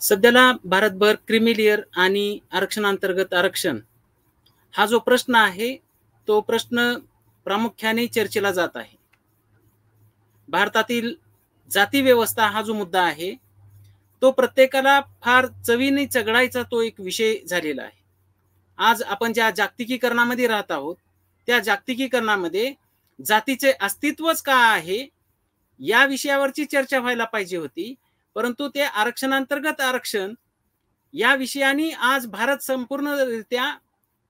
सध्याला भारतभर क्रिमिलियर आणि आरक्षणांतर्गत आरक्षण हा जो प्रश्न आहे तो प्रश्न प्रामुख्याने चर्चेला जात आहे भारतातील जाती व्यवस्था हा जो मुद्दा आहे तो प्रत्येकाला फार चवीने चगडायचा तो एक विषय झालेला आहे आज आपण ज्या जागतिकीकरणामध्ये राहत आहोत त्या जागतिकीकरणामध्ये जातीचे अस्तित्वच का आहे या विषयावरची चर्चा व्हायला पाहिजे होती परंतु ते अंतर्गत आरक्षण या विषयाने आज भारत संपूर्णरित्या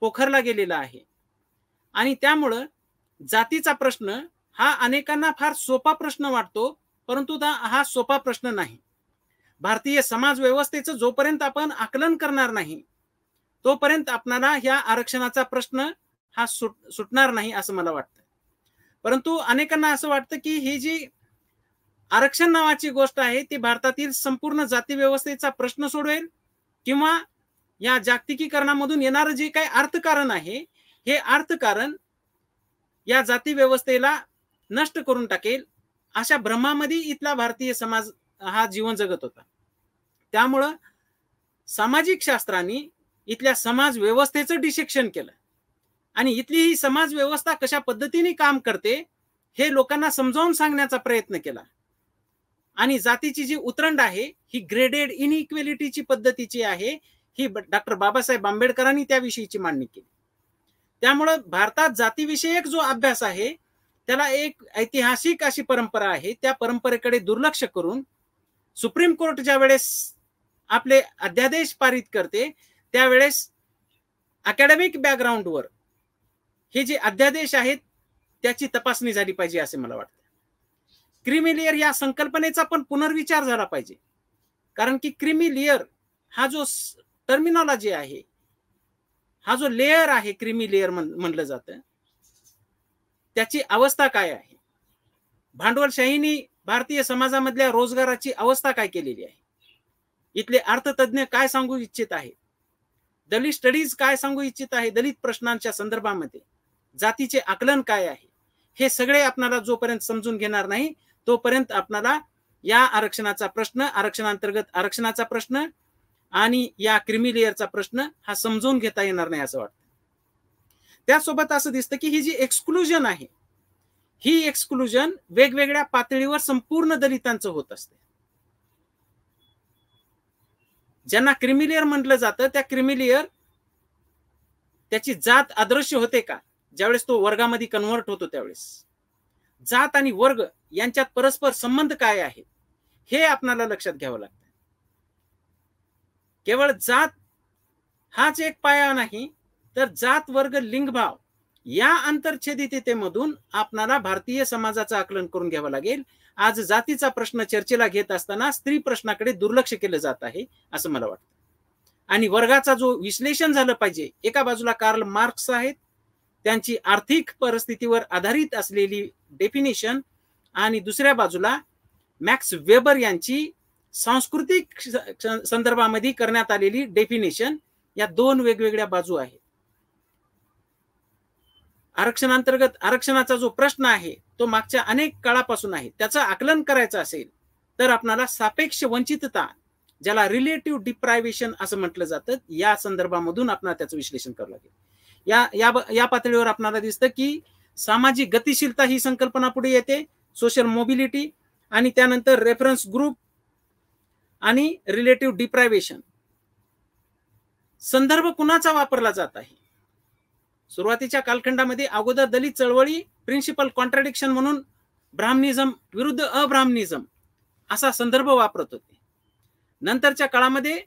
पोखरला गेलेला आहे आणि त्यामुळं जातीचा प्रश्न हा अनेकांना फार सोपा प्रश्न वाटतो परंतु हा सोपा प्रश्न नाही भारतीय समाज व्यवस्थेचं जोपर्यंत आपण आकलन करणार नाही तोपर्यंत आपणाला ह्या आरक्षणाचा प्रश्न हा सुट सुटणार नाही असं मला वाटतं परंतु अनेकांना असं वाटतं की ही जी आरक्षण नावाची गोष्ट आहे ती भारतातील संपूर्ण जाती व्यवस्थेचा प्रश्न सोडवेल किंवा या जागतिकीकरणामधून येणारं जे काही अर्थकारण आहे हे अर्थकारण या जाती व्यवस्थेला नष्ट करून टाकेल अशा भ्रमामध्ये इथला भारतीय समाज हा जीवन जगत होता त्यामुळं सामाजिक शास्त्राने इथल्या समाज व्यवस्थेचं डिसेक्शन केलं आणि इथली ही समाज व्यवस्था कशा पद्धतीने काम करते हे लोकांना समजावून सांगण्याचा प्रयत्न केला आणि जातीची जी उतरंड आहे ही ग्रेडेड इनइक्वेलिटीची पद्धतीची आहे ही डॉक्टर बाबासाहेब आंबेडकरांनी त्याविषयीची मांडणी केली त्यामुळं भारतात जातीविषयक जो अभ्यास आहे त्याला एक ऐतिहासिक अशी परंपरा आहे त्या परंपरेकडे दुर्लक्ष करून सुप्रीम कोर्ट ज्या वेळेस आपले अध्यादेश पारित करते त्यावेळेस अकॅडमिक बॅकग्राऊंडवर हे जे अध्यादेश आहेत त्याची तपासणी झाली पाहिजे असे मला वाटतं क्रिमी लेअर या संकल्पनेचा पण पुनर्विचार झाला पाहिजे कारण की क्रिमी लेअर हा जो टर्मिनॉलॉजी आहे हा जो लेअर आहे क्रिमी लेअर म्हणलं जातं त्याची अवस्था काय आहे भांडवलशाहीनी भारतीय समाजामधल्या रोजगाराची अवस्था काय केलेली आहे इथले अर्थतज्ञ काय सांगू इच्छित आहे दलित स्टडीज काय सांगू इच्छित आहे दलित प्रश्नांच्या संदर्भामध्ये जातीचे आकलन काय आहे हे सगळे आपणाला जोपर्यंत समजून घेणार नाही तोपर्यंत आपणाला या आरक्षणाचा प्रश्न अंतर्गत आरक्षणाचा प्रश्न आणि या क्रिमी लेअरचा प्रश्न हा समजून घेता येणार नाही असं वाटतं त्यासोबत असं दिसतं की ही जी एक्सक्लुजन आहे ही एक्सक्लुजन वेगवेगळ्या पातळीवर संपूर्ण दलितांचं होत असते ज्यांना लेअर म्हटलं जातं त्या लेअर त्याची जात अदृश्य होते का ज्यावेळेस तो वर्गामध्ये कन्व्हर्ट होतो त्यावेळेस जात आणि वर्ग यांच्यात परस्पर संबंध काय आहे हे आपणाला लक्षात घ्यावं लागतं केवळ जात हाच एक पाया नाही तर जात वर्ग लिंगभाव या आंतरछेदितेमधून आपणाला भारतीय समाजाचं आकलन करून घ्यावं लागेल आज जातीचा प्रश्न चर्चेला घेत असताना स्त्री प्रश्नाकडे दुर्लक्ष केलं जात आहे असं मला वाटतं आणि वर्गाचा जो विश्लेषण झालं पाहिजे एका बाजूला कार्ल मार्क्स आहेत त्यांची आर्थिक परिस्थितीवर आधारित असलेली डेफिनेशन आणि दुसऱ्या बाजूला मॅक्स वेबर यांची सांस्कृतिक संदर्भामध्ये करण्यात आलेली डेफिनेशन या दोन वेगवेगळ्या बाजू आहेत अंतर्गत आरक्षणाचा जो प्रश्न आहे तो मागच्या अनेक काळापासून आहे त्याचं आकलन करायचं असेल तर आपणाला सापेक्ष वंचितता ज्याला रिलेटिव्ह डिप्रायव्हेशन असं म्हटलं जातं या संदर्भामधून आपण त्याचं विश्लेषण करावं लागेल या या, या पातळीवर आपणाला दिसतं की सामाजिक गतिशीलता ही संकल्पना पुढे येते सोशल मोबिलिटी आणि त्यानंतर रेफरन्स ग्रुप आणि रिलेटिव्ह डिप्रायवेशन संदर्भ कुणाचा वापरला जात आहे सुरुवातीच्या कालखंडामध्ये अगोदर दलित चळवळी प्रिन्सिपल कॉन्ट्राडिक्शन म्हणून ब्राह्मणिझम विरुद्ध अब्राह्मणिझम असा संदर्भ वापरत होते नंतरच्या काळामध्ये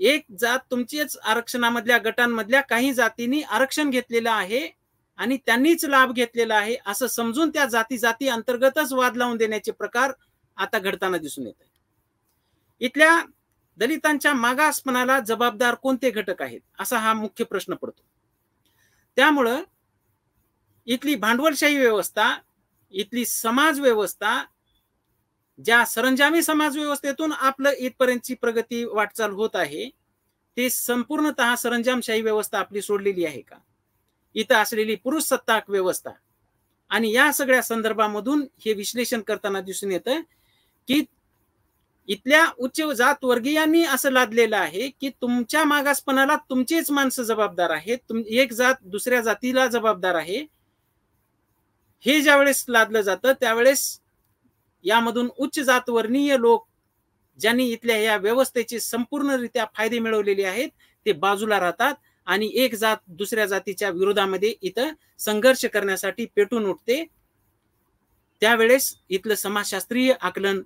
एक जात तुमचीच आरक्षणामधल्या गटांमधल्या काही जातींनी आरक्षण घेतलेलं आहे आणि त्यांनीच लाभ घेतलेला आहे असं समजून त्या जाती जाती अंतर्गतच वाद लावून देण्याचे प्रकार आता घडताना दिसून येत आहे इथल्या दलितांच्या मागासपणाला जबाबदार कोणते घटक आहेत असा हा मुख्य प्रश्न पडतो त्यामुळं इथली भांडवलशाही व्यवस्था इथली समाज व्यवस्था ज्या सरंजामी समाज व्यवस्थेतून आपलं इथपर्यंतची प्रगती वाटचाल होत आहे ते संपूर्णत सरंजामशाही व्यवस्था आपली सोडलेली आहे का इथं असलेली पुरुष सत्ताक व्यवस्था आणि या सगळ्या संदर्भामधून हे विश्लेषण करताना दिसून येतं की इथल्या उच्च जात वर्गीयांनी असं लादलेलं आहे की तुमच्या मागासपणाला तुमचीच माणसं जबाबदार आहेत एक जात दुसऱ्या जातीला जबाबदार आहे हे ज्यावेळेस लादलं जातं त्यावेळेस यामधून उच्च जातवर्णीय लोक ज्यांनी इथल्या या व्यवस्थेचे संपूर्णरित्या फायदे मिळवलेले आहेत ते बाजूला राहतात आणि एक जात दुसऱ्या जातीच्या विरोधामध्ये इथं संघर्ष करण्यासाठी पेटून उठते त्यावेळेस इथलं समाजशास्त्रीय आकलन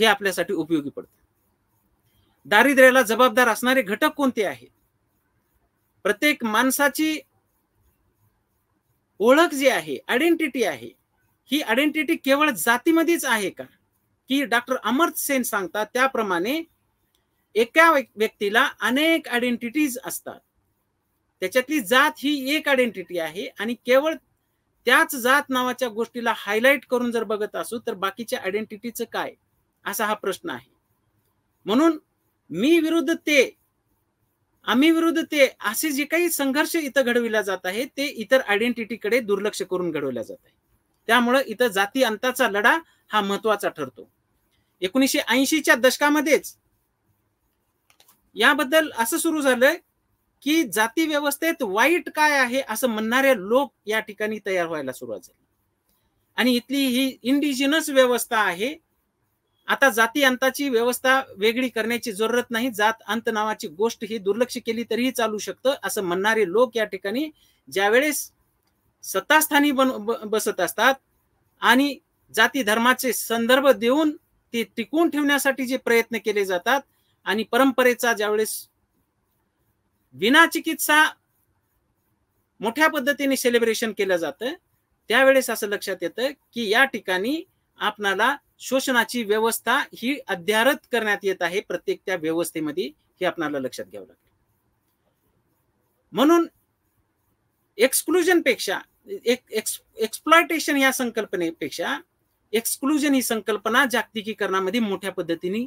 हे आपल्यासाठी उपयोगी पडत दारिद्र्याला जबाबदार असणारे घटक कोणते आहेत प्रत्येक माणसाची ओळख जी आहे आयडेंटिटी आहे ही आयडेंटिटी केवळ जातीमध्येच आहे का की डॉक्टर अमर्थ सेन सांगतात त्याप्रमाणे एका व्यक्तीला अनेक आयडेंटिटीज असतात त्याच्यातली जात ही एक आयडेंटिटी आहे आणि केवळ त्याच जात नावाच्या गोष्टीला हायलाईट करून जर बघत असू तर बाकीच्या आयडेंटिटीचं काय असा हा प्रश्न आहे म्हणून मी विरुद्ध ते आम्ही विरुद्ध ते असे जे काही संघर्ष इथं घडविला जात आहे ते इतर आयडेंटिटीकडे दुर्लक्ष करून घडवल्या जात आहे त्यामुळं इथं जाती अंताचा लढा हा महत्वाचा ठरतो एकोणीसशे ऐंशीच्या दशकामध्येच याबद्दल असं सुरू झालंय की जाती व्यवस्थेत वाईट काय आहे असं म्हणणारे लोक या ठिकाणी तयार व्हायला सुरुवात झाली आणि इथली ही इंडिजिनस व्यवस्था आहे आता जाती अंताची व्यवस्था वेगळी करण्याची जरूरत नाही जात अंत नावाची गोष्ट ही दुर्लक्ष केली तरीही चालू शकतं असं म्हणणारे लोक या ठिकाणी ज्यावेळेस सत्तास्थानी बन बसत असतात आणि जाती धर्माचे संदर्भ देऊन ते टिकून ठेवण्यासाठी जे प्रयत्न केले जातात आणि परंपरेचा ज्यावेळेस विना चिकित्सा मोठ्या पद्धतीने सेलिब्रेशन केलं जातं त्यावेळेस असं लक्षात येतं की या ठिकाणी आपणाला शोषणाची व्यवस्था ही अध्यारत करण्यात येत आहे प्रत्येक त्या व्यवस्थेमध्ये हे आपणाला लक्षात घ्यावं लागेल म्हणून एक्सक्लुजन पेक्षा एक एक्स एक्सप्लॉयटेशन या संकल्पनेपेक्षा एक्सक्लुजन ही संकल्पना जागतिकीकरणामध्ये मोठ्या पद्धतीने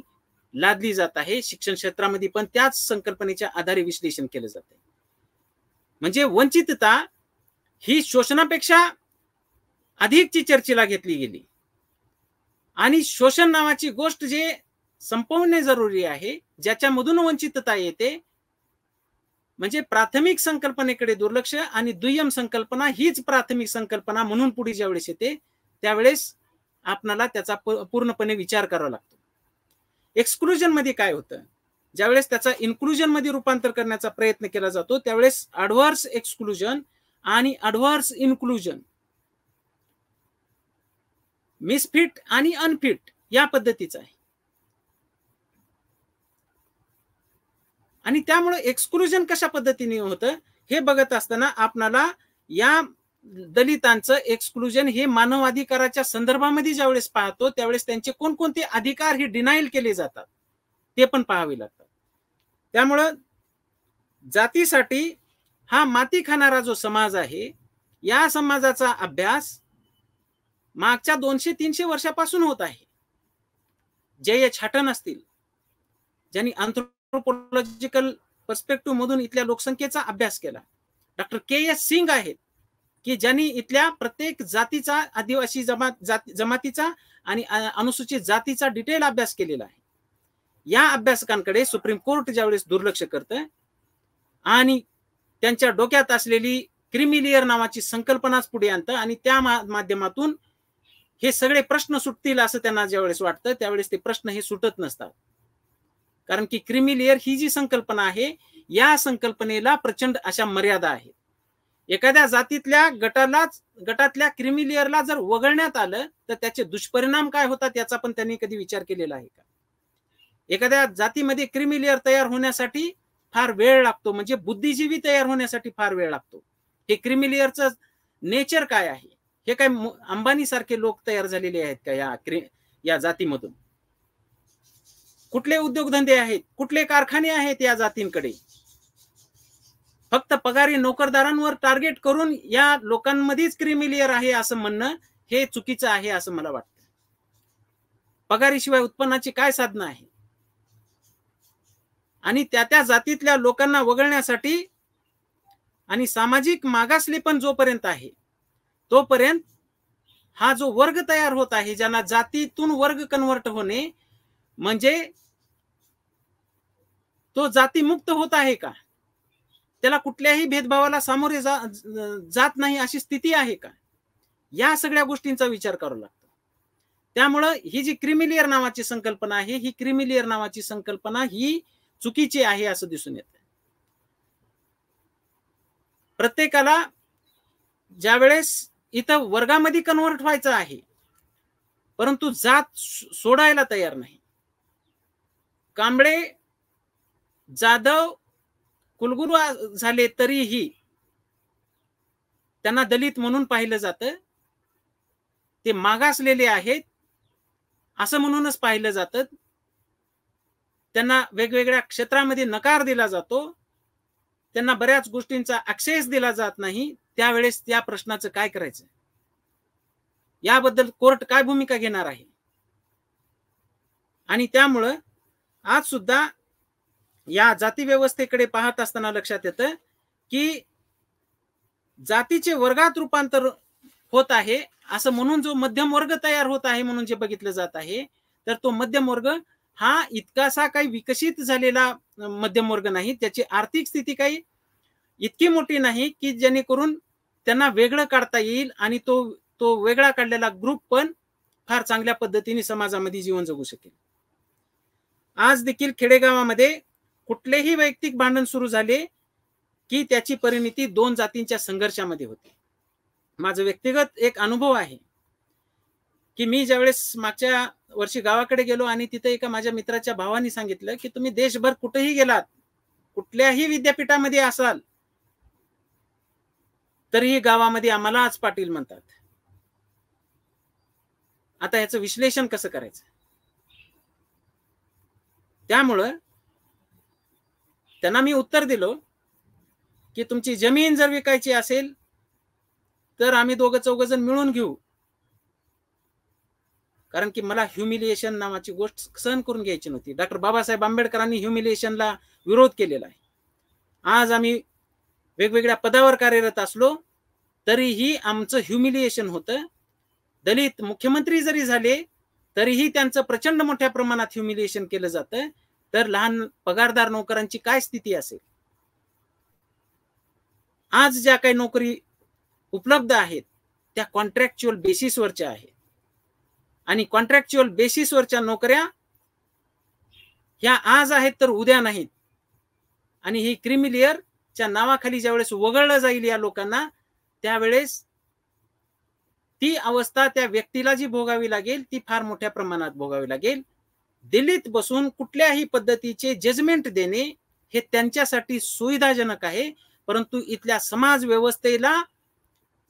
लादली जात आहे शिक्षण क्षेत्रामध्ये पण त्याच संकल्पनेच्या आधारे विश्लेषण केलं जाते म्हणजे वंचितता ही शोषणापेक्षा अधिकची चर्चेला घेतली गेली आणि शोषण नावाची गोष्ट जे संपवणे जरुरी आहे ज्याच्यामधून वंचितता येते म्हणजे प्राथमिक संकल्पनेकडे दुर्लक्ष आणि दुय्यम संकल्पना हीच प्राथमिक संकल्पना म्हणून पुढे ज्यावेळेस येते त्यावेळेस आपणाला त्याचा पूर्णपणे विचार करावा लागतो एक्सक्लुजन मध्ये काय होतं ज्यावेळेस त्याचा इन्क्लुजन मध्ये रूपांतर करण्याचा प्रयत्न केला जातो त्यावेळेस अडव्हान्स एक्सक्लुजन आणि अडव्हान्स इन्क्लुजन मिसफिट आणि अनफिट या पद्धतीचा आहे आणि त्यामुळे एक्सक्लुजन कशा पद्धतीने होतं हे बघत असताना आपणाला या दलितांचं एक्सक्लुजन हे मानवाधिकाराच्या संदर्भामध्ये ज्यावेळेस पाहतो त्यावेळेस त्यांचे कोणकोणते अधिकार हे डिनाईल केले जातात ते पण पाहावे लागतात त्यामुळं जातीसाठी हा माती खाणारा जो समाज आहे या समाजाचा अभ्यास मागच्या दोनशे तीनशे वर्षापासून होत आहे जे या असतील ज्यांनी अंतर अँथ्रोपोलॉजिकल पर्स्पेक्टिव्ह मधून इथल्या लोकसंख्येचा अभ्यास केला डॉक्टर के एस सिंग आहेत की ज्यांनी इथल्या प्रत्येक जातीचा आदिवासी जमात जमातीचा आणि अनुसूचित जातीचा डिटेल अभ्यास केलेला आहे या अभ्यासकांकडे सुप्रीम कोर्ट ज्यावेळेस दुर्लक्ष करत आणि त्यांच्या डोक्यात असलेली क्रिमिलियर नावाची संकल्पनाच पुढे आणतं आणि त्या माध्यमातून हे सगळे प्रश्न सुटतील असं त्यांना ज्यावेळेस वाटतं त्यावेळेस ते प्रश्न हे सुटत नसतात कारण की क्रिमी लेअर ही जी संकल्पना आहे या संकल्पनेला प्रचंड अशा मर्यादा आहेत एखाद्या जातीतल्या गटालाच गटातल्या क्रिमी लेअरला जर वगळण्यात आलं तर त्याचे दुष्परिणाम काय होतात याचा पण त्यांनी कधी विचार केलेला आहे का एखाद्या जातीमध्ये क्रिमी लेअर तयार होण्यासाठी फार वेळ लागतो म्हणजे बुद्धिजीवी तयार होण्यासाठी फार वेळ लागतो हे क्रिमी लेअरचं नेचर काय आहे हे काय अंबानी सारखे लोक तयार झालेले आहेत का या या जातीमधून कुठले उद्योगधंदे आहेत कुठले कारखाने आहेत या जातींकडे फक्त पगारी नोकरदारांवर टार्गेट करून या लोकांमध्येच क्रिमिलियर आहे असं म्हणणं हे चुकीचं आहे असं मला वाटतं पगारीशिवाय उत्पन्नाची काय साधनं आहे आणि त्या त्या जातीतल्या लोकांना वगळण्यासाठी आणि सामाजिक मागासले पण जोपर्यंत आहे तोपर्यंत हा जो वर्ग तयार होत आहे ज्यांना जातीतून वर्ग कन्वर्ट होणे म्हणजे तो जातीमुक्त होत आहे का त्याला कुठल्याही भेदभावाला सामोरे जा, जात नाही अशी स्थिती आहे का या सगळ्या गोष्टींचा विचार करावा लागतो त्यामुळं ही जी क्रिमिलियर नावाची संकल्पना आहे ही क्रिमिलियर नावाची संकल्पना ही चुकीची आहे असं दिसून येत प्रत्येकाला ज्या वेळेस इथं वर्गामध्ये कन्व्हर्ट व्हायचं आहे परंतु जात सोडायला तयार नाही कांबळे जाधव कुलगुरु झाले तरीही त्यांना दलित म्हणून पाहिलं जातं ते मागासलेले आहेत असं म्हणूनच पाहिलं जातं त्यांना वेगवेगळ्या क्षेत्रामध्ये नकार दिला जातो त्यांना बऱ्याच गोष्टींचा अक्षेस दिला जात नाही त्यावेळेस त्या प्रश्नाचं काय करायचं याबद्दल कोर्ट काय भूमिका घेणार आहे आणि त्यामुळं आज सुद्धा या जाती व्यवस्थेकडे पाहत असताना लक्षात येतं की जातीचे वर्गात रूपांतर होत आहे असं म्हणून जो मध्यम वर्ग तयार होत आहे म्हणून जे बघितलं जात आहे तर तो मध्यम वर्ग हा इतकासा काही विकसित झालेला मध्यम वर्ग नाही त्याची आर्थिक स्थिती काही इतकी मोठी नाही की जेणेकरून त्यांना वेगळं काढता येईल आणि तो तो वेगळा काढलेला ग्रुप पण फार चांगल्या पद्धतीने समाजामध्ये जीवन जगू शकेल आज देखील खेडेगावामध्ये कुठलेही वैयक्तिक भांडण सुरू झाले की त्याची परिणिती दोन जातींच्या संघर्षामध्ये होते माझं व्यक्तिगत एक अनुभव आहे की मी ज्यावेळेस मागच्या वर्षी गावाकडे गेलो आणि तिथे एका माझ्या मित्राच्या भावाने सांगितलं की तुम्ही देशभर कुठेही गेलात कुठल्याही विद्यापीठामध्ये असाल तरीही गावामध्ये आम्हाला आज पाटील म्हणतात आता याचं विश्लेषण कसं करायचं त्यामुळं त्यांना मी उत्तर दिलो की तुमची जमीन जर विकायची असेल तर आम्ही दोघं चौघ जण मिळून घेऊ कारण की मला ह्युमिलिएशन नावाची गोष्ट सहन करून घ्यायची नव्हती डॉक्टर बाबासाहेब आंबेडकरांनी ह्युमिलिएशनला विरोध केलेला आहे आज आम्ही वेगवेगळ्या पदावर कार्यरत असलो तरीही आमचं ह्युमिलिएशन होतं दलित मुख्यमंत्री जरी झाले तरीही त्यांचं प्रचंड मोठ्या प्रमाणात ह्युमिलिएशन केलं जातं तर लहान पगारदार नोकरांची काय स्थिती असेल आज ज्या काही नोकरी उपलब्ध आहेत त्या कॉन्ट्रॅक्च्युअल बेसिसवरच्या आहेत आणि कॉन्ट्रॅक्च्युअल बेसिसवरच्या नोकऱ्या ह्या आज आहेत तर उद्या नाहीत आणि ही क्रिमिलियरच्या नावाखाली ज्यावेळेस वगळलं जाईल या लोकांना त्यावेळेस ती अवस्था त्या व्यक्तीला जी भोगावी लागेल ती फार मोठ्या प्रमाणात भोगावी लागेल दिल्लीत बसून कुठल्याही पद्धतीचे जजमेंट देणे हे त्यांच्यासाठी सुविधाजनक आहे परंतु इथल्या समाज व्यवस्थेला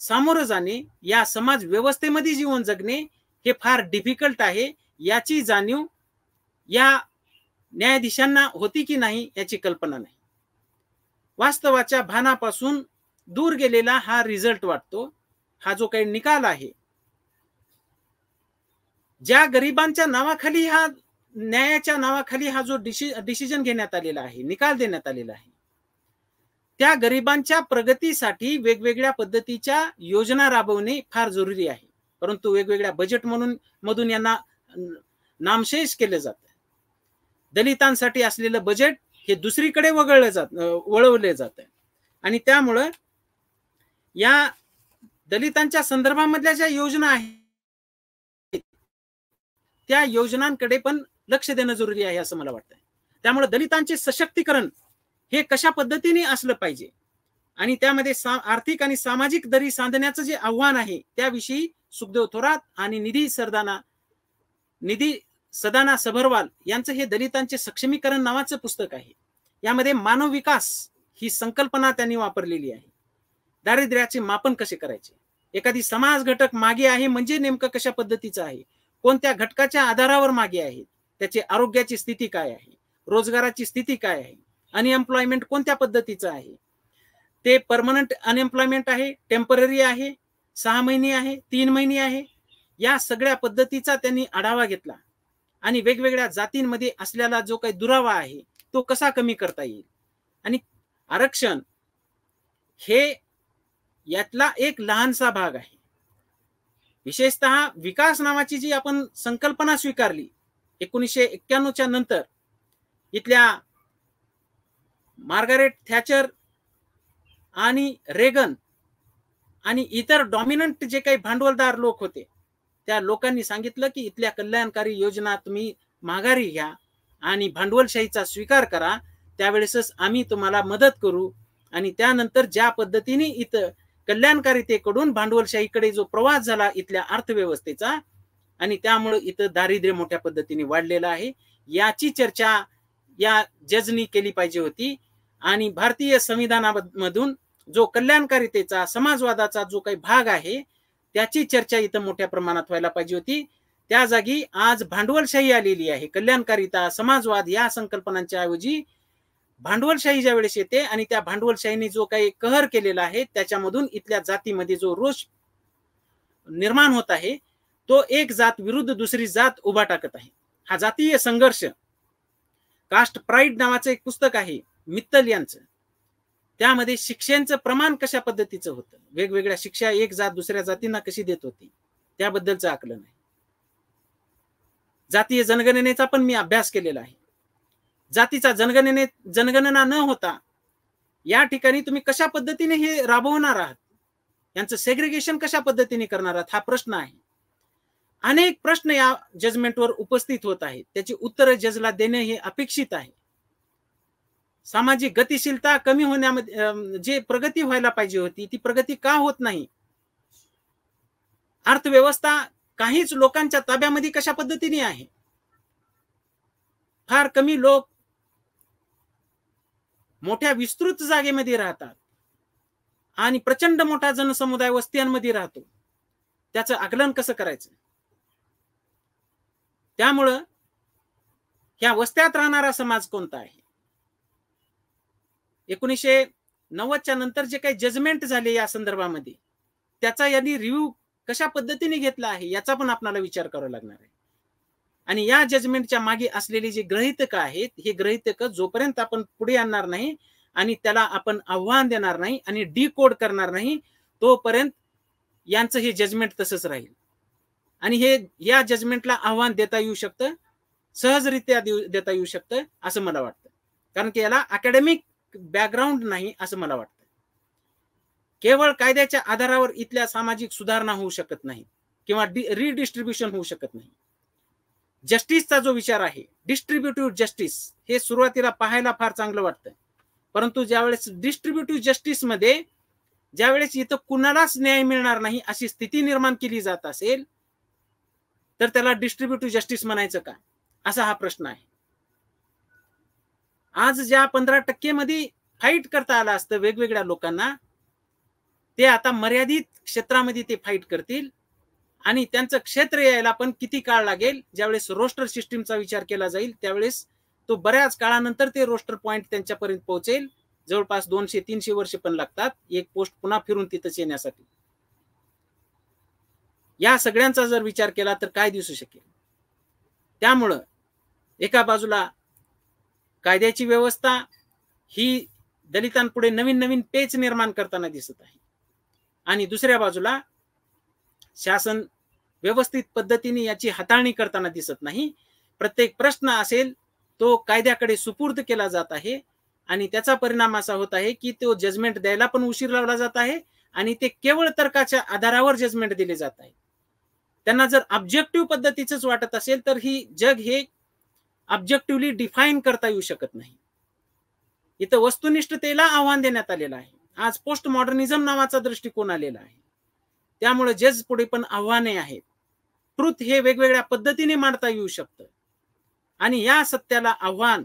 सामोरं जाणे या समाज व्यवस्थेमध्ये जीवन जगणे हे फार डिफिकल्ट आहे याची जाणीव या न्यायाधीशांना होती की नाही याची कल्पना नाही वास्तवाच्या भानापासून दूर गेलेला हा रिझल्ट वाटतो हा जो काही निकाल आहे ज्या गरिबांच्या नावाखाली हा न्यायाच्या नावाखाली हा जो डिसिजन घेण्यात आलेला आहे निकाल देण्यात आलेला आहे त्या गरिबांच्या प्रगतीसाठी वेगवेगळ्या पद्धतीच्या योजना राबवणे फार जरुरी आहे परंतु वेगवेगळ्या बजेट म्हणून मधून यांना नामशेष केलं जात दलितांसाठी असलेलं बजेट हे दुसरीकडे वगळलं जात वळवलं जात आणि त्यामुळं या दलितांच्या संदर्भामधल्या ज्या योजना आहेत त्या योजनांकडे पण लक्ष देणं जरुरी आहे असं मला वाटतं त्यामुळे दलितांचे सशक्तीकरण हे कशा पद्धतीने असलं पाहिजे आणि त्यामध्ये आर्थिक आणि सामाजिक दरी सांधण्याचं जे आव्हान आहे त्याविषयी सुखदेव थोरात आणि निधी सरदाना निधी सदाना सभरवाल यांचं हे दलितांचे सक्षमीकरण नावाचं पुस्तक आहे यामध्ये मानव विकास ही संकल्पना त्यांनी वापरलेली आहे दारिद्र्याचे मापन कसे करायचे एखादी समाज घटक मागे आहे म्हणजे नेमकं कशा पद्धतीचं आहे कोणत्या घटकाच्या आधारावर मागे आहे त्याची आरोग्याची स्थिती काय आहे रोजगाराची स्थिती काय आहे अनएम्प्लॉयमेंट कोणत्या पद्धतीचं आहे ते परमनंट अनएम्प्लॉयमेंट आहे टेम्पररी आहे सहा महिने आहे तीन महिने आहे या सगळ्या पद्धतीचा त्यांनी आढावा घेतला आणि वेगवेगळ्या जातींमध्ये असलेला जो काही दुरावा आहे तो कसा कमी करता येईल आणि आरक्षण हे यातला एक लहानसा भाग आहे विशेषत विकास नावाची जी आपण संकल्पना स्वीकारली एकोणीसशे एक्क्याण्णवच्या नंतर इथल्या मार्गारेट थॅचर आणि रेगन आणि इतर डॉमिनंट जे काही भांडवलदार लोक होते त्या लोकांनी सांगितलं की इथल्या कल्याणकारी योजना तुम्ही माघारी घ्या आणि भांडवलशाहीचा स्वीकार करा त्यावेळेसच आम्ही तुम्हाला मदत करू आणि त्यानंतर ज्या पद्धतीने इथं कल्याणकारितेकडून भांडवलशाहीकडे जो प्रवास झाला इथल्या अर्थव्यवस्थेचा आणि त्यामुळं इथं दारिद्र्य मोठ्या पद्धतीने वाढलेलं आहे याची चर्चा या जजनी केली पाहिजे होती आणि भारतीय संविधानामधून जो कल्याणकारितेचा समाजवादाचा जो काही भाग आहे त्याची चर्चा इथं मोठ्या प्रमाणात व्हायला पाहिजे होती त्या जागी आज भांडवलशाही आलेली आहे कल्याणकारिता समाजवाद या संकल्पनांच्या ऐवजी भांडवलशाही ज्या वेळेस येते आणि त्या भांडवलशाहीने जो काही कहर केलेला आहे त्याच्यामधून इथल्या जातीमध्ये जो रोष निर्माण होत आहे तो एक जात विरुद्ध दुसरी जात उभा टाकत आहे हा जातीय संघर्ष कास्ट प्राईड नावाचं एक पुस्तक आहे मित्तल यांचं त्यामध्ये शिक्षेचं प्रमाण कशा पद्धतीचं होतं वेगवेगळ्या शिक्षा एक जात दुसऱ्या जातींना कशी देत होती त्याबद्दलचं आकलन आहे जातीय जनगणनेचा पण मी अभ्यास केलेला आहे जातीचा जनगणने जनगणना न होता या ठिकाणी तुम्ही कशा पद्धतीने हे राबवणार आहात यांचं सेग्रिगेशन कशा पद्धतीने करणार आहात हा प्रश्न आहे अनेक प्रश्न या जजमेंटवर उपस्थित होत आहेत त्याची उत्तरं जजला देणे हे अपेक्षित आहे सामाजिक गतिशीलता कमी होण्यामध्ये जे प्रगती व्हायला पाहिजे होती ती प्रगती का होत नाही अर्थव्यवस्था काहीच लोकांच्या ताब्यामध्ये कशा पद्धतीने आहे फार कमी लोक मोठ्या विस्तृत जागेमध्ये राहतात आणि प्रचंड मोठा जनसमुदाय वस्त्यांमध्ये राहतो त्याचं आकलन कसं करायचं त्यामुळं ह्या वस्त्यात राहणारा समाज कोणता आहे एकोणीसशे नव्वदच्या नंतर जे काही जजमेंट झाले या संदर्भामध्ये त्याचा यांनी रिव्ह्यू कशा पद्धतीने घेतला आहे याचा पण आपल्याला विचार करावा लागणार आहे आणि या जजमेंटच्या मागे असलेली जी ग्रहितक आहेत हे ग्रहितक जोपर्यंत आपण पुढे आणणार नाही आणि त्याला आपण आव्हान देणार नाही आणि डी कोड करणार नाही तोपर्यंत यांचं हे जजमेंट तसंच राहील आणि हे या जजमेंटला आव्हान देता येऊ शकतं सहजरित्या देता येऊ शकतं असं मला वाटतं कारण की याला अकॅडमिक बॅकग्राऊंड नाही असं मला वाटतं केवळ कायद्याच्या आधारावर इथल्या सामाजिक सुधारणा होऊ शकत नाही किंवा रिडिस्ट्रीब्युशन होऊ शकत नाही जस्टिसचा जो विचार आहे डिस्ट्रीब्युटिव्ह जस्टिस हे सुरुवातीला पाहायला फार चांगलं वाटतं परंतु ज्यावेळेस डिस्ट्रीब्युटिव्ह जस्टिसमध्ये ज्यावेळेस इथं कुणालाच न्याय मिळणार नाही अशी स्थिती निर्माण केली जात असेल तर त्याला डिस्ट्रीब्युटिव्ह जस्टिस म्हणायचं का असा हा प्रश्न आहे आज ज्या पंधरा टक्के मध्ये फाईट करता आलं असतं वेगवेगळ्या लोकांना ते आता मर्यादित क्षेत्रामध्ये ते फाईट करतील आणि त्यांचं क्षेत्र यायला पण किती काळ लागेल ज्यावेळेस रोस्टर सिस्टीमचा विचार केला जाईल त्यावेळेस तो बऱ्याच काळानंतर ते रोस्टर पॉईंट त्यांच्यापर्यंत पोहोचेल जवळपास दोनशे तीनशे वर्ष पण लागतात एक पोस्ट पुन्हा फिरून तिथंच येण्यासाठी या सगळ्यांचा जर विचार केला तर काय दिसू शकेल त्यामुळं एका बाजूला कायद्याची व्यवस्था ही दलितांपुढे नवीन नवीन पेच निर्माण करताना दिसत आहे आणि दुसऱ्या बाजूला शासन व्यवस्थित पद्धतीने याची हाताळणी करताना दिसत नाही प्रत्येक प्रश्न असेल तो कायद्याकडे सुपूर्द केला जात आहे आणि त्याचा परिणाम असा होत आहे की तो जजमेंट द्यायला पण उशीर लावला जात आहे आणि ते केवळ तर्काच्या आधारावर जजमेंट दिले जात आहे त्यांना जर ऑब्जेक्टिव्ह पद्धतीच वाटत असेल तर ही जग हे ऑब्जेक्टिव्हली डिफाईन करता येऊ शकत नाही इथं वस्तुनिष्ठतेला आव्हान देण्यात आलेलं आहे आज पोस्ट मॉडर्निझम नावाचा दृष्टिकोन आलेला आहे त्यामुळे जज पुढे पण आव्हाने आहेत ट्रुथ हे वेगवेगळ्या पद्धतीने मांडता येऊ शकतं आणि या सत्याला आव्हान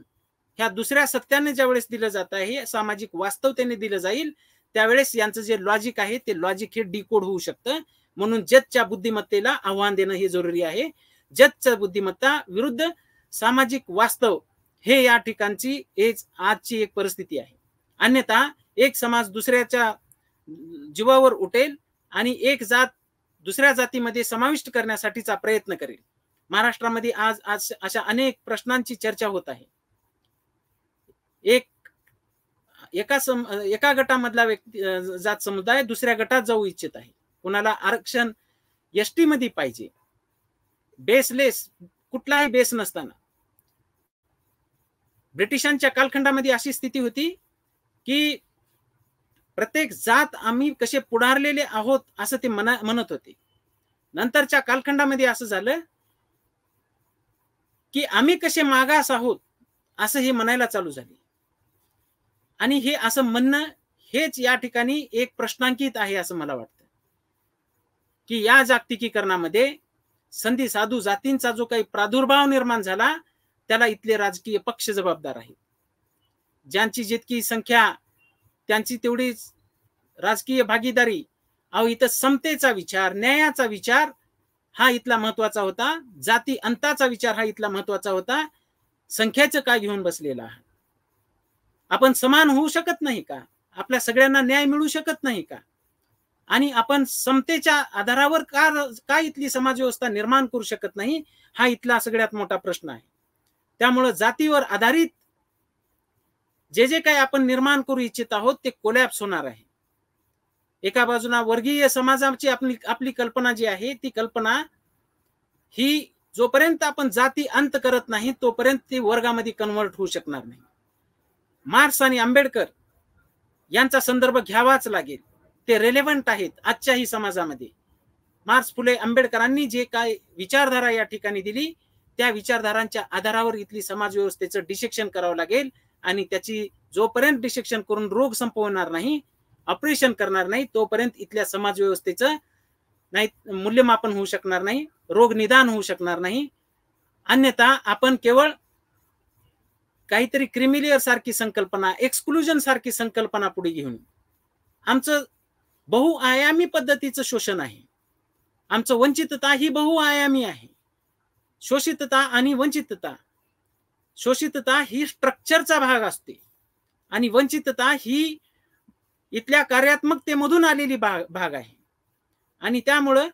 ह्या दुसऱ्या सत्याने ज्यावेळेस दिलं जात आहे सामाजिक वास्तवतेने दिलं जाईल त्यावेळेस यांचं जे लॉजिक आहे ते लॉजिक हे डिकोड होऊ शकतं म्हणून जजच्या बुद्धिमत्तेला आव्हान देणं हे जरुरी आहे जजचा बुद्धिमत्ता विरुद्ध सामाजिक वास्तव हे या ठिकाणची एक आजची एक परिस्थिती आहे अन्यथा एक समाज दुसऱ्याच्या जीवावर उठेल आणि एक जात दुसऱ्या जातीमध्ये समाविष्ट करण्यासाठीचा प्रयत्न करेल महाराष्ट्रामध्ये आज आज अशा अनेक प्रश्नांची चर्चा होत आहे एक एका सम एका गटामधला व्यक्ती जात समुदाय दुसऱ्या गटात जाऊ इच्छित आहे कुणाला आरक्षण एस टी मध्ये पाहिजे बेसलेस कुठलाही बेस नसताना ब्रिटिशांच्या कालखंडामध्ये अशी स्थिती होती की प्रत्येक जात आम्ही कसे पुढारलेले आहोत असं ते मना म्हणत होते नंतरच्या कालखंडामध्ये असं झालं की आम्ही कसे मागास आहोत असं हे म्हणायला चालू झाले आणि हे असं म्हणणं हेच या ठिकाणी एक प्रश्नांकित आहे असं मला वाटतं की या जागतिकीकरणामध्ये संधी साधू जातींचा जो काही प्रादुर्भाव निर्माण झाला त्याला इथले राजकीय पक्ष जबाबदार आहेत ज्यांची जितकी संख्या त्यांची तेवढीच राजकीय भागीदारी अहो इथं समतेचा विचार न्यायाचा विचार हा इथला महत्वाचा होता जाती अंताचा विचार हा इथला महत्वाचा होता संख्याचं काय घेऊन बसलेला आहे आपण समान होऊ शकत नाही का आपल्या सगळ्यांना न्याय मिळू शकत नाही का आणि आपण समतेच्या आधारावर का का इथली समाज व्यवस्था निर्माण करू शकत नाही हा इथला सगळ्यात मोठा प्रश्न आहे त्यामुळं जातीवर आधारित जे जे काही आपण निर्माण करू इच्छित आहोत ते कोलॅप्स होणार आहे एका बाजूला वर्गीय समाजाची आपली आपली कल्पना जी आहे ती कल्पना ही जोपर्यंत आपण जाती अंत करत नाही तोपर्यंत ती वर्गामध्ये कन्व्हर्ट होऊ शकणार नाही मार्क्स आणि आंबेडकर यांचा संदर्भ घ्यावाच लागेल ते रेलेव्हंट आहेत आजच्याही समाजामध्ये मार्क्स फुले आंबेडकरांनी जे काय विचारधारा या ठिकाणी दिली त्या विचारधारांच्या आधारावर इथली समाज व्यवस्थेचं डिसेक्शन करावं लागेल आणि त्याची जोपर्यंत डिसेक्शन करून रोग संपवणार नाही ऑपरेशन करणार नाही तोपर्यंत इथल्या समाज व्यवस्थेचं नाही मूल्यमापन होऊ शकणार नाही रोग निदान होऊ शकणार नाही अन्यथा आपण केवळ काहीतरी क्रिमिलियर सारखी संकल्पना एक्सक्लुजन सारखी संकल्पना पुढे घेऊन आमचं बहुआयामी पद्धतीचं शोषण आहे आमचं वंचितता ही बहुआयामी आहे शोषितता आणि वंचितता शोषितता ही स्ट्रक्चरचा भाग असते आणि वंचितता ही इथल्या कार्यात्मकतेमधून आलेली भाग भाग आहे आणि त्यामुळं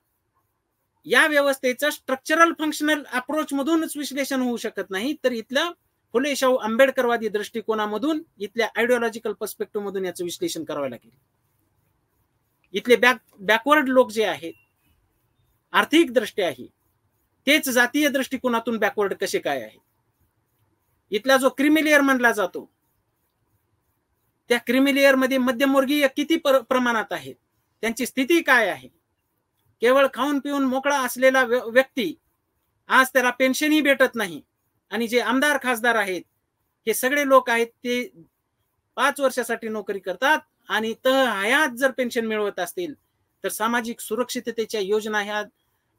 या व्यवस्थेचं स्ट्रक्चरल फंक्शनल अप्रोच मधूनच विश्लेषण होऊ शकत नाही तर इथलं फुले शाहू आंबेडकरवादी दृष्टिकोनामधून इथल्या आयडिओलॉजिकल पर्स्पेक्टिव्ह मधून याचं विश्लेषण करावं लागेल इथले बॅक बॅकवर्ड लोक जे आहेत आर्थिक दृष्ट्या आहे तेच जातीय दृष्टिकोनातून बॅकवर्ड कसे काय आहेत इथला जो क्रिमिलेअर म्हणला जातो त्या क्रिमिलेअर मध्ये मध्यमवर्गीय किती प्रमाणात आहेत त्यांची स्थिती काय आहे केवळ खाऊन पिऊन मोकळा असलेला व्यक्ती आज त्याला पेन्शनही भेटत नाही आणि जे आमदार खासदार आहेत हे सगळे लोक आहेत ते पाच वर्षासाठी नोकरी करतात आणि तह हयात जर पेन्शन मिळवत असतील तर सामाजिक सुरक्षिततेच्या योजना ह्या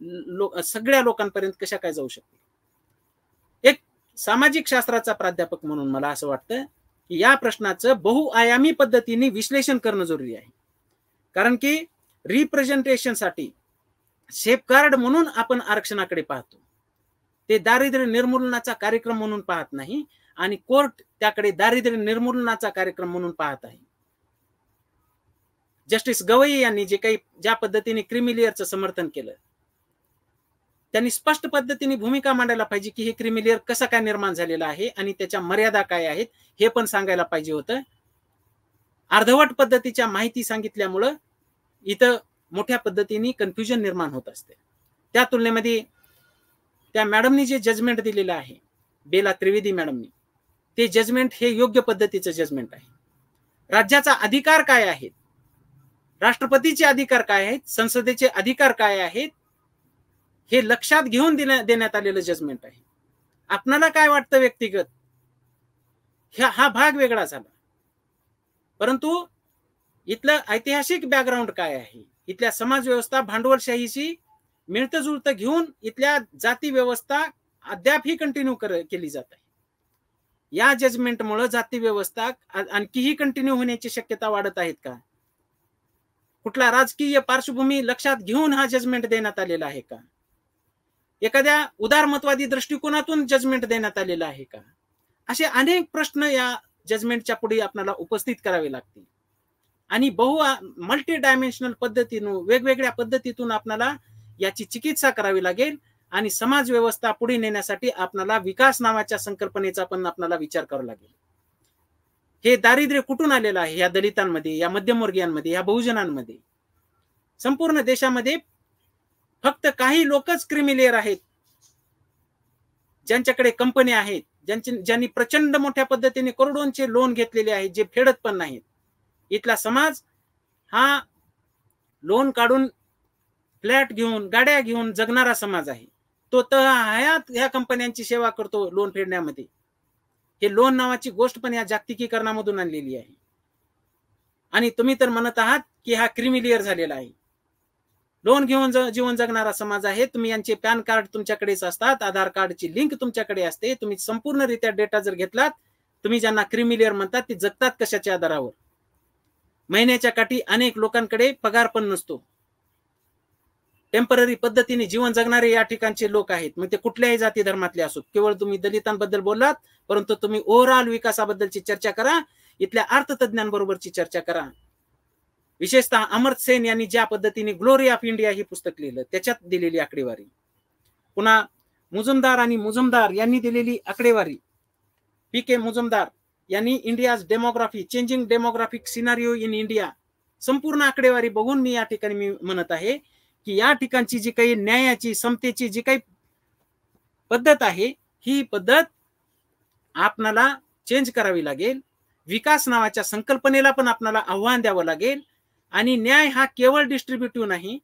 लो, सगळ्या लोकांपर्यंत कशा काय जाऊ शकतील सामाजिक शास्त्राचा प्राध्यापक म्हणून मला असं वाटतं की या प्रश्नाचं बहुआयामी पद्धतीने विश्लेषण करणं जरुरी आहे कारण की रिप्रेझेंटेशनसाठी सेफगार्ड म्हणून आपण आरक्षणाकडे पाहतो ते दारिद्र्य निर्मूलनाचा कार्यक्रम म्हणून पाहत नाही आणि कोर्ट त्याकडे दारिद्र्य निर्मूलनाचा कार्यक्रम म्हणून पाहत आहे जस्टिस गवई यांनी जे काही ज्या पद्धतीने क्रिमिलियरचं समर्थन केलं त्यांनी स्पष्ट पद्धतीने भूमिका मांडायला पाहिजे की हे क्रिमिलेअर कसं काय निर्माण झालेलं आहे आणि त्याच्या मर्यादा काय आहेत हे पण सांगायला पाहिजे होतं अर्धवट पद्धतीच्या माहिती सांगितल्यामुळं इथं मोठ्या पद्धतीने कन्फ्युजन निर्माण होत असते त्या तुलनेमध्ये त्या मॅडमनी जे जजमेंट दिलेलं आहे बेला त्रिवेदी मॅडमनी ते जजमेंट हे योग्य पद्धतीचं जजमेंट आहे राज्याचा अधिकार काय आहेत राष्ट्रपतीचे अधिकार काय आहेत संसदेचे अधिकार काय आहेत हे लक्षात घेऊन देण्यात आलेलं जजमेंट आहे आपणाला काय वाटतं व्यक्तिगत ह्या हा भाग वेगळा झाला परंतु इथलं ऐतिहासिक बॅकग्राऊंड काय आहे इथल्या समाज व्यवस्था भांडवलशाहीशी मिळतं जुळत घेऊन इथल्या जाती व्यवस्था अद्यापही कंटिन्यू केली जात आहे या मुळे जाती व्यवस्था आणखीही कंटिन्यू होण्याची शक्यता वाढत आहेत का कुठला राजकीय पार्श्वभूमी लक्षात घेऊन हा जजमेंट देण्यात आलेला आहे का एखाद्या उदारमतवादी दृष्टिकोनातून जजमेंट देण्यात आलेलं आहे का असे अनेक प्रश्न या जजमेंटच्या पुढे आपल्याला उपस्थित करावे लागतील आणि बहु मल्टी डायमेन्शनल पद्धतीनं वेगवेगळ्या पद्धतीतून आपल्याला याची चिकित्सा करावी लागेल आणि समाज व्यवस्था पुढे नेण्यासाठी आपल्याला विकास नावाच्या संकल्पनेचा पण आपल्याला विचार करावा लागेल हे दारिद्र्य कुठून आलेलं आहे या दलितांमध्ये या मध्यमवर्गीयांमध्ये या बहुजनांमध्ये संपूर्ण देशामध्ये फक्त काही लोकच क्रिमिलेअर आहेत ज्यांच्याकडे कंपनी आहेत ज्यांची ज्यांनी प्रचंड मोठ्या पद्धतीने करोडोंचे लोन घेतलेले आहेत जे फेडत पण नाहीत इथला समाज हा लोन काढून फ्लॅट घेऊन गाड्या घेऊन जगणारा समाज आहे तो तर हयात ह्या कंपन्यांची सेवा करतो लोन फेडण्यामध्ये हे लोन नावाची गोष्ट पण या जागतिकीकरणामधून आणलेली आहे आणि तुम्ही तर म्हणत आहात की हा लेअर झालेला आहे लोन घेऊन जीवन जगणारा समाज आहे तुम्ही यांचे पॅन कार्ड तुमच्याकडेच असतात आधार कार्डची लिंक तुमच्याकडे असते तुम्ही संपूर्णरित्या डेटा जर घेतलात तुम्ही ज्यांना क्रिमिलियर म्हणतात ते जगतात कशाच्या आधारावर महिन्याच्या काठी अनेक लोकांकडे पगार पण नसतो टेम्पररी पद्धतीने जीवन जगणारे या ठिकाणचे लोक आहेत मग ते कुठल्याही जाती धर्मातले असो केवळ तुम्ही दलितांबद्दल बोललात परंतु तुम्ही ओव्हरऑल विकासाबद्दलची चर्चा करा इथल्या अर्थतज्ञांबरोबरची चर्चा करा विशेषतः अमरसेन सेन यांनी ज्या पद्धतीने ग्लोरी ऑफ इंडिया हे पुस्तक लिहिलं त्याच्यात दिलेली आकडेवारी पुन्हा मुजुमदार आणि मुजुमदार यांनी दिलेली आकडेवारी पी के मुजुमदार यांनी India's demography changing demographic scenario in India संपूर्ण आकडेवारी बघून मी या ठिकाणी मी म्हणत आहे की या ठिकाणची जी काही न्यायाची समतेची जी काही पद्धत आहे ही पद्धत आपणाला चेंज करावी लागेल विकास नावाच्या संकल्पनेला पण आपणाला आव्हान द्यावं लागेल आणि न्याय हा केवळ डिस्ट्रीब्युटिव्ह नाही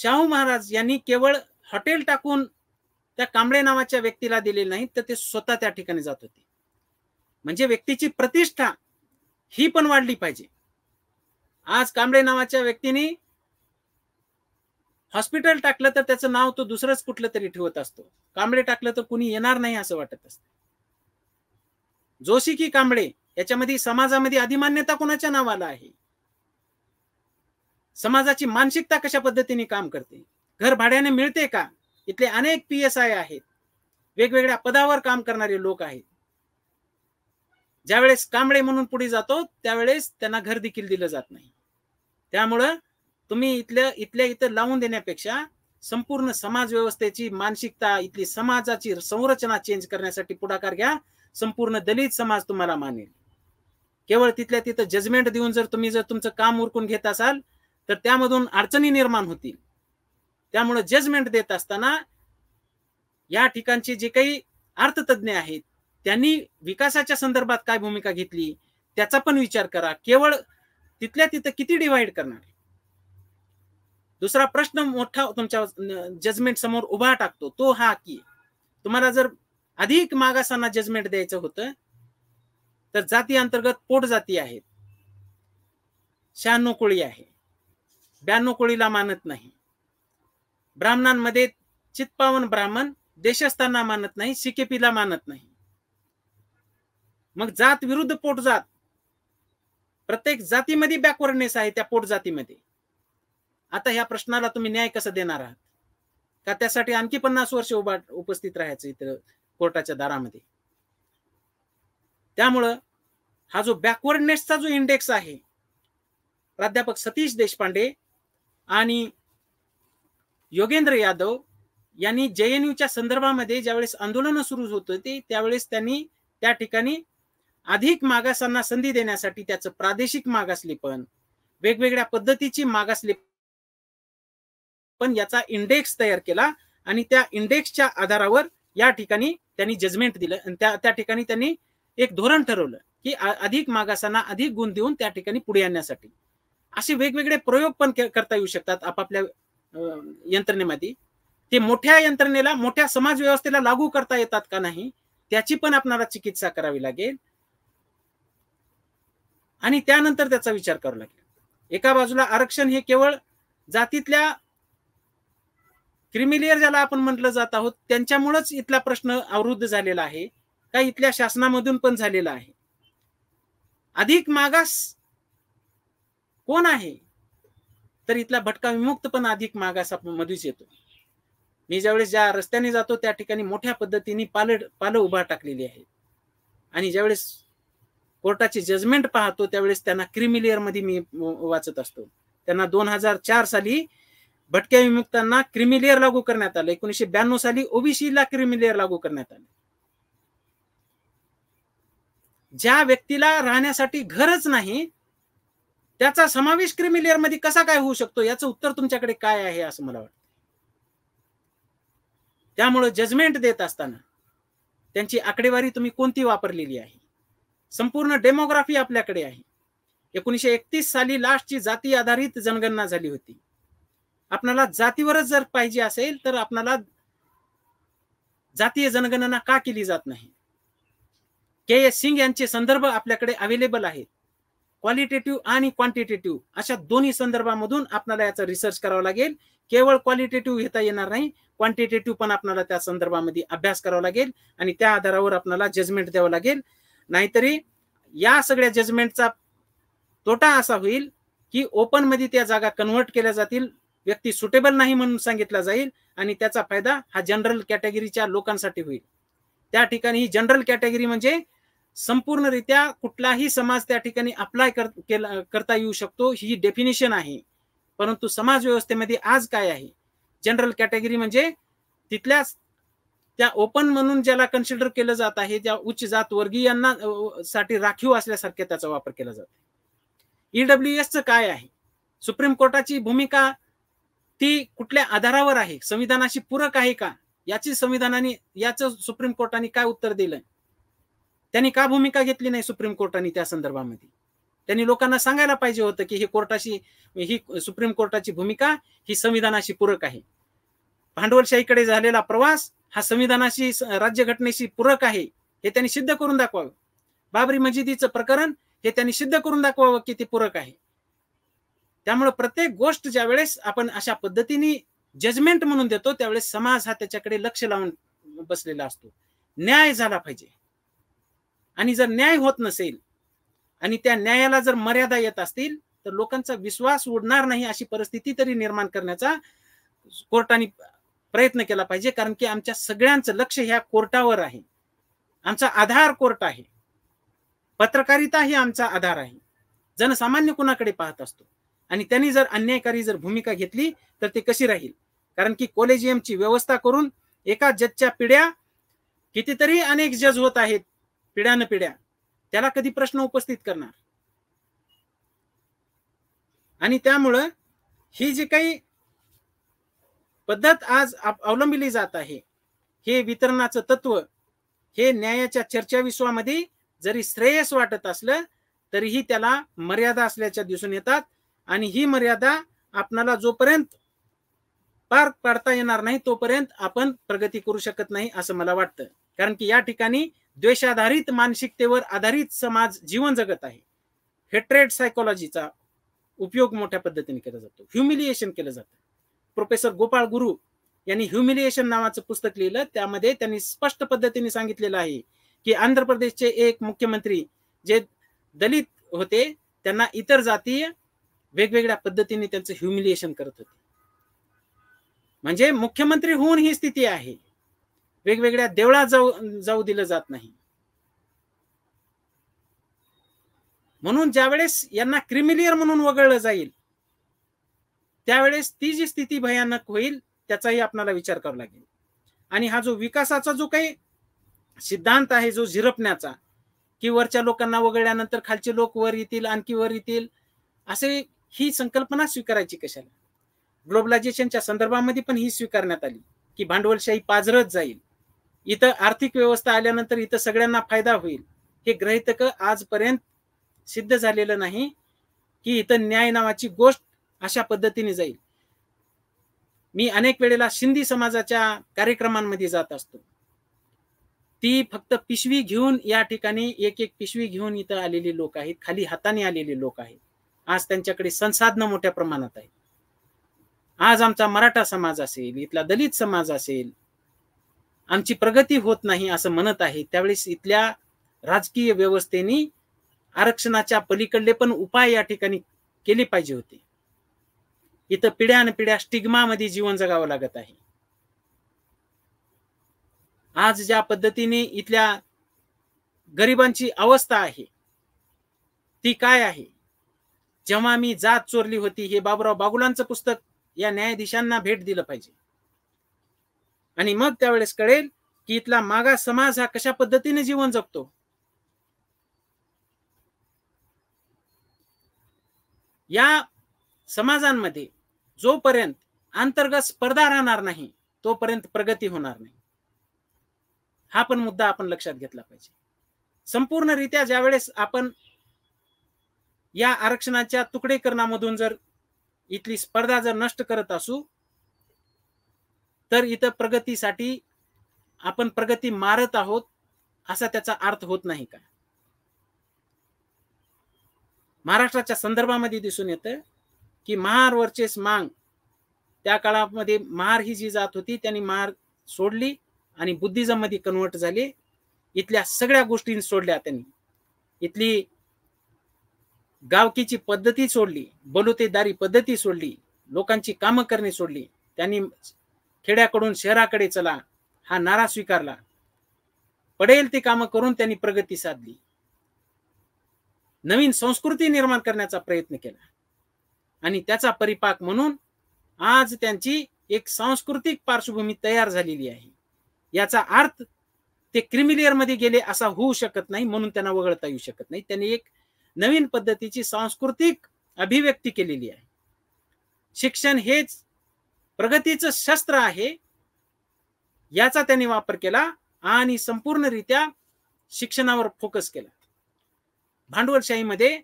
शाहू महाराज यांनी केवळ हॉटेल टाकून त्या कांबळे नावाच्या व्यक्तीला दिले नाही तर ते स्वतः त्या ठिकाणी जात होते म्हणजे व्यक्तीची प्रतिष्ठा ही पण वाढली पाहिजे आज कांबळे नावाच्या व्यक्तीने हॉस्पिटल टाकलं तर त्याचं नाव तो दुसरंच कुठलं तरी ठेवत असतो कांबळे टाकलं तर कुणी येणार नाही असं वाटत असत जोशी की कांबळे याच्यामध्ये समाजामध्ये अधिमान्यता कोणाच्या नावाला आहे समाजाची मानसिकता कशा पद्धतीने काम करते घर भाड्याने मिळते का इथले अनेक पी एस आय आहेत वेगवेगळ्या पदावर काम करणारे लोक आहेत ज्यावेळेस कांबळे म्हणून पुढे जातो त्यावेळेस त्यांना घर देखील दिलं जात नाही त्यामुळं तुम्ही इथल्या इथल्या इथं लावून देण्यापेक्षा संपूर्ण समाज व्यवस्थेची मानसिकता इथली समाजाची संरचना चेंज करण्यासाठी पुढाकार घ्या संपूर्ण दलित समाज तुम्हाला मानेल केवळ तिथल्या तिथं जजमेंट देऊन जर तुम्ही जर तुमचं काम उरकून घेत असाल तर त्यामधून अडचणी निर्माण होतील त्यामुळे जजमेंट देत असताना या ठिकाणचे जे काही अर्थतज्ञ आहेत त्यांनी विकासाच्या संदर्भात काय भूमिका घेतली त्याचा पण विचार करा केवळ तिथल्या तिथं किती डिवाइड करणार दुसरा प्रश्न मोठा तुमच्या जजमेंट समोर उभा टाकतो तो हा की तुम्हाला जर अधिक मागासांना जजमेंट द्यायचं होतं तर जाती अंतर्गत पोट जाती आहेत शहाण्णव कोळी आहे ब्याण्णव कोळीला मानत नाही ब्राह्मणांमध्ये चितपावन ब्राह्मण देशस्थांना मानत नाही सिकेपीला मानत नाही मग जात विरुद्ध पोट जात प्रत्येक जातीमध्ये बॅकवर्डनेस आहे त्या पोट जातीमध्ये आता ह्या प्रश्नाला तुम्ही न्याय कसा देणार आहात का त्यासाठी आणखी पन्नास वर्ष उभा उपस्थित राहायचं इथं कोर्टाच्या दारामध्ये त्यामुळं हा जो बॅकवर्डनेसचा जो इंडेक्स आहे प्राध्यापक सतीश देशपांडे आणि योगेंद्र यादव यांनी जे एन च्या संदर्भामध्ये ज्यावेळेस आंदोलन सुरू होत होती त्यावेळेस त्यांनी त्या ठिकाणी अधिक मागासांना संधी देण्यासाठी त्याचं प्रादेशिक मागासलेपण वेगवेगळ्या पद्धतीची मागासले पण याचा इंडेक्स तयार केला आणि त्या इंडेक्सच्या आधारावर या ठिकाणी त्यांनी जजमेंट दिलं आणि त्या त्या ठिकाणी त्यांनी एक धोरण ठरवलं की अधिक मागासांना अधिक गुण देऊन त्या ठिकाणी पुढे आणण्यासाठी असे वेगवेगळे प्रयोग पण करता येऊ शकतात आपापल्या यंत्रणेमध्ये ते मोठ्या यंत्रणेला मोठ्या समाज व्यवस्थेला लागू करता येतात का नाही त्याची पण आपणाला चिकित्सा करावी लागेल आणि त्यानंतर त्याचा विचार करू लागेल एका बाजूला आरक्षण हे केवळ जातीतल्या क्रिमिलियर ज्याला आपण म्हटलं जात आहोत त्यांच्यामुळेच इथला प्रश्न अवरुद्ध झालेला आहे का इथल्या शासनामधून पण झालेला आहे अधिक मागास कोण आहे तर इथला भटका विमुक्त पण अधिक मागास मध्येच येतो मी ज्यावेळेस ज्या रस्त्याने जातो त्या ठिकाणी मोठ्या पद्धतीने पालड पालं उभा टाकलेली आहे आणि ज्यावेळेस कोर्टाचे जजमेंट पाहतो त्यावेळेस त्यांना क्रिमिलेअर मध्ये मी वाचत असतो त्यांना दोन हजार चार साली भटक्या विमुक्तांना क्रिमिलेअर लागू करण्यात आलं एकोणीशे ब्याण्णव साली ओबीसी ला क्रिमिलेअर लागू करण्यात आलं ज्या व्यक्तीला राहण्यासाठी घरच नाही त्याचा समावेश क्रिमी मध्ये कसा काय होऊ शकतो याचं उत्तर तुमच्याकडे काय आहे असं मला वाटतं त्यामुळं जजमेंट देत असताना त्यांची आकडेवारी तुम्ही कोणती वापरलेली आहे संपूर्ण डेमोग्राफी आपल्याकडे आहे एकोणीशे एकतीस साली लास्टची जाती आधारित जनगणना झाली होती आपणाला जातीवरच जर पाहिजे असेल तर आपणाला जातीय जनगणना का केली जात नाही के एस सिंग यांचे संदर्भ आपल्याकडे अवेलेबल आहेत क्वालिटेटिव्ह आणि क्वांटिटेटिव्ह अशा दोन्ही संदर्भामधून आपल्याला याचा रिसर्च करावा लागेल केवळ क्वालिटेटिव्ह घेता येणार नाही क्वांटिटेटिव्ह पण आपल्याला त्या संदर्भामध्ये अभ्यास करावा लागेल आणि त्या आधारावर आपल्याला जजमेंट द्यावं लागेल नाहीतरी या सगळ्या जजमेंटचा तोटा असा होईल की ओपन मध्ये त्या जागा कन्व्हर्ट केल्या जातील व्यक्ती सुटेबल नाही म्हणून सांगितला जाईल आणि त्याचा फायदा हा जनरल कॅटेगरीच्या लोकांसाठी होईल त्या ठिकाणी ही जनरल कॅटेगरी म्हणजे संपूर्णरित्या कुठलाही समाज त्या ठिकाणी अप्लाय कर, करता येऊ शकतो ही डेफिनेशन आहे परंतु समाज व्यवस्थेमध्ये आज काय आहे जनरल कॅटेगरी म्हणजे तिथल्या त्या ओपन म्हणून ज्याला कन्सिडर केलं जात आहे ज्या उच्च जात वर्गीयांना साठी राखीव असल्यासारख्या त्याचा वापर केला जातो ईडब्ल्यू एसचं काय आहे सुप्रीम कोर्टाची भूमिका ती कुठल्या आधारावर आहे संविधानाशी पूरक आहे का याची संविधानाने याचं सुप्रीम कोर्टाने काय उत्तर दिलं त्यांनी का भूमिका घेतली नाही सुप्रीम कोर्टाने त्या संदर्भामध्ये त्यांनी लोकांना सांगायला पाहिजे होतं की ही कोर्टाशी ही सुप्रीम कोर्टाची भूमिका ही संविधानाशी पूरक आहे भांडवलशाहीकडे झालेला प्रवास हा संविधानाशी राज्यघटनेशी पूरक आहे हे त्यांनी सिद्ध करून दाखवावं बाबरी मजिदीचं प्रकरण हे त्यांनी सिद्ध करून दाखवावं की ते पूरक आहे त्यामुळे प्रत्येक गोष्ट ज्या वेळेस आपण अशा पद्धतीने जजमेंट म्हणून देतो त्यावेळेस समाज हा त्याच्याकडे लक्ष लावून बसलेला असतो न्याय झाला पाहिजे आणि जर न्याय होत नसेल आणि त्या न्यायाला जर मर्यादा येत असतील तर लोकांचा विश्वास उडणार नाही अशी परिस्थिती तरी निर्माण करण्याचा कोर्टाने प्रयत्न केला पाहिजे कारण की आमच्या सगळ्यांचं लक्ष ह्या कोर्टावर आहे आमचा आधार कोर्ट आहे पत्रकारिता ही आमचा आधार आहे जनसामान्य कोणाकडे पाहत असतो आणि त्यांनी जर अन्यायकारी जर भूमिका घेतली तर ती कशी राहील कारण की कॉलेजियमची व्यवस्था करून एका जजच्या पिढ्या कितीतरी अनेक जज होत आहेत पिढ्यान पिढ्या त्याला कधी प्रश्न उपस्थित करणार आणि त्यामुळं ही जी काही पद्धत आज अवलंबिली जात आहे हे वितरणाचं तत्व हे न्यायाच्या चर्चा विश्वामध्ये जरी श्रेयस वाटत असलं तरीही त्याला मर्यादा असल्याच्या दिसून येतात आणि ही मर्यादा आपणाला जोपर्यंत पार पाडता येणार नाही तोपर्यंत आपण प्रगती करू शकत नाही असं मला वाटतं कारण की या ठिकाणी द्वेषाधारित मानसिकतेवर आधारित समाज जीवन जगत आहे हेट्रेड सायकोलॉजीचा उपयोग मोठ्या पद्धतीने केला जातो ह्युमिलिएशन केलं जातं प्रोफेसर गोपाळ गुरु यांनी ह्युमिलिएशन नावाचं पुस्तक लिहिलं त्यामध्ये त्यांनी स्पष्ट पद्धतीने सांगितलेलं आहे की आंध्र प्रदेशचे एक मुख्यमंत्री जे दलित होते त्यांना इतर जातीय वेगवेगळ्या पद्धतीने त्यांचं ह्युमिलिएशन करत होते म्हणजे मुख्यमंत्री होऊन ही स्थिती आहे वेगवेगळ्या देवळात जाऊ जाऊ दिलं जात नाही म्हणून ज्यावेळेस यांना क्रिमिलियर म्हणून वगळलं जाईल त्यावेळेस ती जी स्थिती भयानक होईल त्याचाही आपल्याला विचार करावा लागेल आणि हा जो विकासाचा जो काही सिद्धांत आहे जो झिरपण्याचा की वरच्या लोकांना वगळल्यानंतर खालचे लोक वर येतील आणखी वर येतील असे ही संकल्पना स्वीकारायची कशाला ग्लोबलायझेशनच्या संदर्भामध्ये पण ही स्वीकारण्यात आली की भांडवलशाही पाजरत जाईल इथं आर्थिक व्यवस्था आल्यानंतर इथं सगळ्यांना फायदा होईल हे ग्रहितक आजपर्यंत सिद्ध झालेलं नाही की इथं न्याय नावाची गोष्ट अशा पद्धतीने जाईल मी अनेक वेळेला शिंदी समाजाच्या कार्यक्रमांमध्ये जात असतो ती फक्त पिशवी घेऊन या ठिकाणी एक एक पिशवी घेऊन इथं आलेली लोक आहेत खाली हाताने आलेले लोक आहेत आज त्यांच्याकडे संसाधनं मोठ्या प्रमाणात आहेत आज आमचा मराठा समाज असेल इथला दलित समाज असेल आमची प्रगती होत नाही असं म्हणत आहे त्यावेळेस इथल्या राजकीय व्यवस्थेने आरक्षणाच्या पलीकडले पण उपाय या ठिकाणी केले पाहिजे होते इथं पिढ्यानपिढ्या स्टिग्मामध्ये जीवन जगावं लागत आहे आज ज्या पद्धतीने इथल्या गरिबांची अवस्था आहे ती काय आहे जेव्हा मी जात चोरली होती हे बाबुराव बागुलांचं पुस्तक या न्यायाधीशांना भेट दिलं पाहिजे आणि मग त्यावेळेस कळेल की इथला मागा समाज हा कशा पद्धतीने जीवन जगतो या समाजांमध्ये जोपर्यंत अंतर्गत स्पर्धा राहणार नाही तोपर्यंत प्रगती होणार नाही हा पण मुद्दा आपण लक्षात घेतला पाहिजे संपूर्णरित्या ज्यावेळेस आपण या आरक्षणाच्या तुकडेकरणामधून जर इथली स्पर्धा जर नष्ट करत असू तर इथं प्रगतीसाठी आपण प्रगती मारत आहोत असा त्याचा अर्थ होत नाही का महाराष्ट्राच्या संदर्भामध्ये दिसून येतं की महार वर्चेस मांग त्या काळामध्ये महार ही जी जात होती त्यांनी महार सोडली आणि बुद्धिझममध्ये मध्ये कन्वर्ट झाली इथल्या सगळ्या गोष्टी सोडल्या त्यांनी इथली गावकीची पद्धती सोडली बलुतेदारी पद्धती सोडली लोकांची कामं करणे सोडली त्यांनी खेड्याकडून शहराकडे चला हा नारा स्वीकारला पडेल ती कामं करून त्यांनी प्रगती साधली नवीन संस्कृती निर्माण करण्याचा प्रयत्न केला आणि त्याचा परिपाक म्हणून आज त्यांची एक सांस्कृतिक पार्श्वभूमी तयार झालेली आहे याचा अर्थ ते क्रिमिलियर मध्ये गेले असा होऊ शकत नाही म्हणून त्यांना वगळता येऊ शकत नाही त्यांनी एक नवीन पद्धतीची सांस्कृतिक अभिव्यक्ती केलेली आहे शिक्षण हेच प्रगतीचं शस्त्र आहे याचा त्यांनी वापर केला आणि संपूर्णरित्या शिक्षणावर फोकस केला भांडवलशाहीमध्ये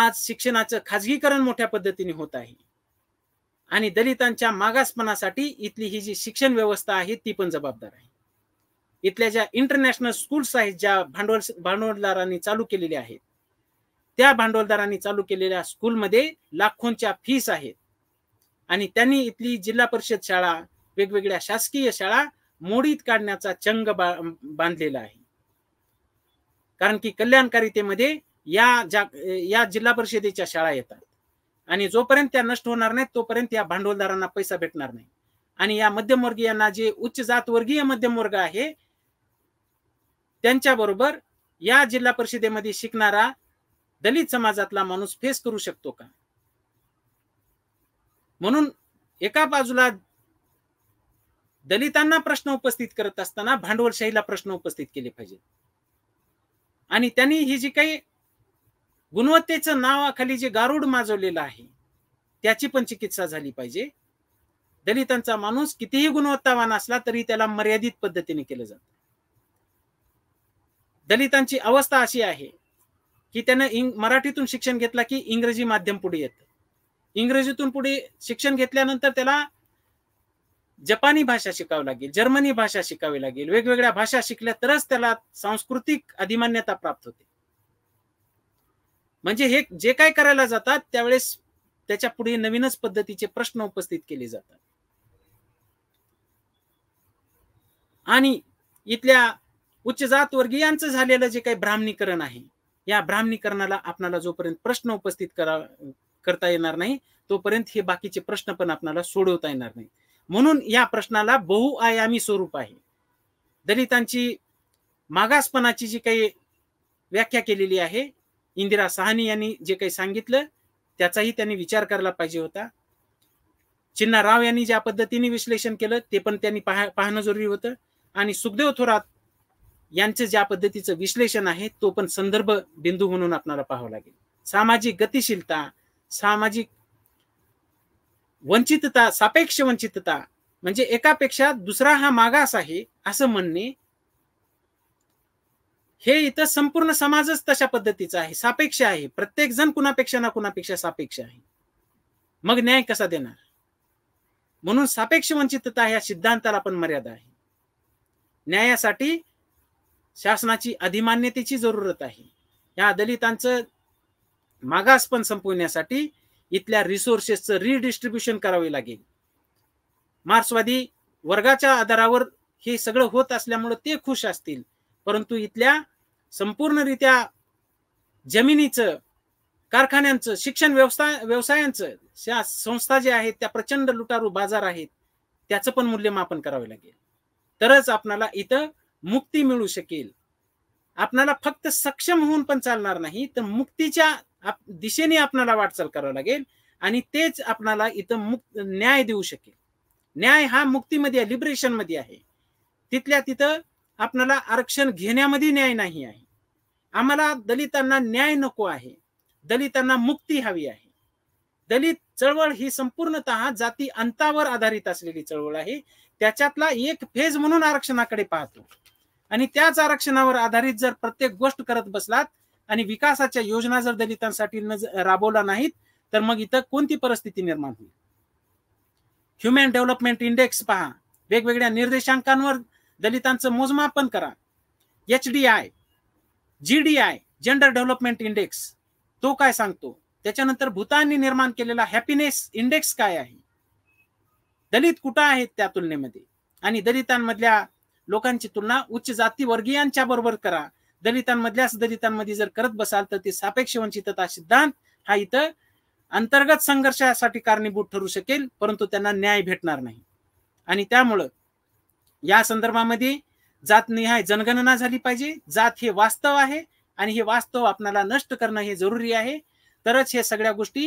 आज शिक्षणाचं खाजगीकरण मोठ्या पद्धतीने होत आहे आणि दलितांच्या मागासपणासाठी इथली ही जी शिक्षण व्यवस्था आहे ती पण जबाबदार आहे इथल्या ज्या इंटरनॅशनल स्कूल्स आहेत ज्या भांडवल भांडवलदारांनी चालू केलेल्या आहेत त्या भांडवलदारांनी चालू केलेल्या स्कूलमध्ये लाखोंच्या फीस आहेत आणि त्यांनी इथली जिल्हा परिषद शाळा वेगवेगळ्या शासकीय शाळा मोडीत काढण्याचा चंग बांधलेला आहे कारण की कल्याणकारितेमध्ये या या जिल्हा परिषदेच्या शाळा येतात आणि जोपर्यंत त्या नष्ट होणार नाहीत तोपर्यंत या भांडवलदारांना पैसा भेटणार नाही आणि या मध्यमवर्गीयांना जे उच्च जात मध्यम वर्ग आहे त्यांच्या बरोबर या जिल्हा परिषदेमध्ये शिकणारा दलित समाजातला माणूस फेस करू शकतो का म्हणून एका बाजूला दलितांना प्रश्न उपस्थित करत असताना भांडवलशाहीला प्रश्न उपस्थित केले पाहिजे आणि त्यांनी ही जी काही गुणवत्तेचं नावाखाली जे गारुड माजवलेलं आहे त्याची पण चिकित्सा झाली पाहिजे दलितांचा माणूस कितीही गुणवत्तावान असला तरी त्याला मर्यादित पद्धतीने केलं जात दलितांची अवस्था अशी आहे की त्यांना मराठीतून शिक्षण घेतला की इंग्रजी माध्यम पुढे येतं इंग्रजीतून पुढे शिक्षण घेतल्यानंतर त्याला जपानी भाषा शिकावी लागेल जर्मनी भाषा शिकावी लागेल वेगवेगळ्या भाषा शिकल्या तरच त्याला सांस्कृतिक अधिमान्यता प्राप्त होते म्हणजे हे जे काय करायला जातात त्यावेळेस त्याच्या पुढे नवीनच पद्धतीचे प्रश्न उपस्थित केले जातात आणि इथल्या उच्च जात वर्गीयांचं झालेलं जे काही ब्राह्मणीकरण आहे या ब्राह्मणीकरणाला आपणाला जोपर्यंत प्रश्न उपस्थित करा करता येणार नाही तोपर्यंत हे बाकीचे प्रश्न पण आपल्याला सोडवता येणार नाही म्हणून या प्रश्नाला बहुआयामी स्वरूप आहे दलितांची मागासपणाची जी काही व्याख्या केलेली आहे इंदिरा सहानी यांनी जे काही सांगितलं त्याचाही त्यांनी विचार करायला पाहिजे होता चिन्ना राव यांनी ज्या पद्धतीने विश्लेषण केलं ते पण त्यांनी पाहणं जरुरी होतं आणि सुखदेव थोरात यांचं ज्या पद्धतीचं विश्लेषण आहे तो पण संदर्भ बिंदू म्हणून आपल्याला पाहावं लागेल सामाजिक गतिशीलता सामाजिक वंचितता सापेक्ष वंचितता म्हणजे एकापेक्षा दुसरा हा मागास आहे असं म्हणणे हे इथं संपूर्ण समाजच तशा पद्धतीचा आहे सापेक्ष आहे प्रत्येक जण कुणापेक्षा ना कुणापेक्षा सापेक्ष आहे मग न्याय कसा देणार म्हणून सापेक्ष वंचितता या सिद्धांताला पण मर्यादा आहे न्यायासाठी शासनाची अधिमान्यतेची जरूरत आहे या दलितांचं मागास पण संपवण्यासाठी इथल्या रिसोर्सेसचं रिडिस्ट्रीब्युशन करावे लागेल मार्क्सवादी वर्गाच्या आधारावर हे सगळं होत असल्यामुळे ते खुश असतील परंतु इथल्या संपूर्णरित्या जमिनीचं कारखान्यांचं शिक्षण व्यवस्था व्यवसायांचं संस्था ज्या आहेत त्या प्रचंड लुटारू बाजार आहेत त्याचं पण मूल्यमापन करावे लागेल तरच आपणाला इथं मुक्ती मिळू शकेल आपणाला फक्त सक्षम होऊन पण चालणार नाही तर मुक्तीच्या आप दिशेने आपणाला वाटचाल करावं लागेल आणि तेच आपणाला इथं मुक्त न्याय देऊ शकेल न्याय हा मुक्तीमध्ये आहे लिबरेशन मध्ये आहे तिथल्या तिथं आपणाला आरक्षण घेण्यामध्ये न्याय नाही आहे आम्हाला दलितांना न्याय नको आहे दलितांना मुक्ती हवी आहे दलित चळवळ ही संपूर्णत जाती अंतावर आधारित असलेली चळवळ आहे त्याच्यातला एक फेज म्हणून आरक्षणाकडे पाहतो आणि त्याच आरक्षणावर आधारित जर प्रत्येक गोष्ट करत बसलात आणि विकासाच्या योजना जर दलितांसाठी राबवल्या नाहीत तर मग इथं कोणती परिस्थिती निर्माण होईल ह्युमन डेव्हलपमेंट इंडेक्स पहा वेगवेगळ्या निर्देशांकांवर दलितांचं मोजमापन करा H D I G D I gender development index तो काय सांगतो त्याच्यानंतर भूतानने निर्माण केलेला हॅपीनेस इंडेक्स काय आहे दलित कुठं आहेत त्या तुलनेमध्ये आणि दलितांमधल्या लोकांची तुलना उच्च जाती वर्गीयांच्या बरोबर करा दलितांमधल्याच दलितांमध्ये जर करत बसाल तर ते सापेक्ष वंचितता सिद्धांत हा इथं अंतर्गत संघर्षासाठी कारणीभूत ठरू शकेल परंतु त्यांना न्याय भेटणार नाही आणि त्यामुळं या संदर्भामध्ये जात निहाय जनगणना झाली पाहिजे जात हे वास्तव आहे आणि हे वास्तव आपल्याला नष्ट करणं हे जरुरी आहे तरच हे सगळ्या गोष्टी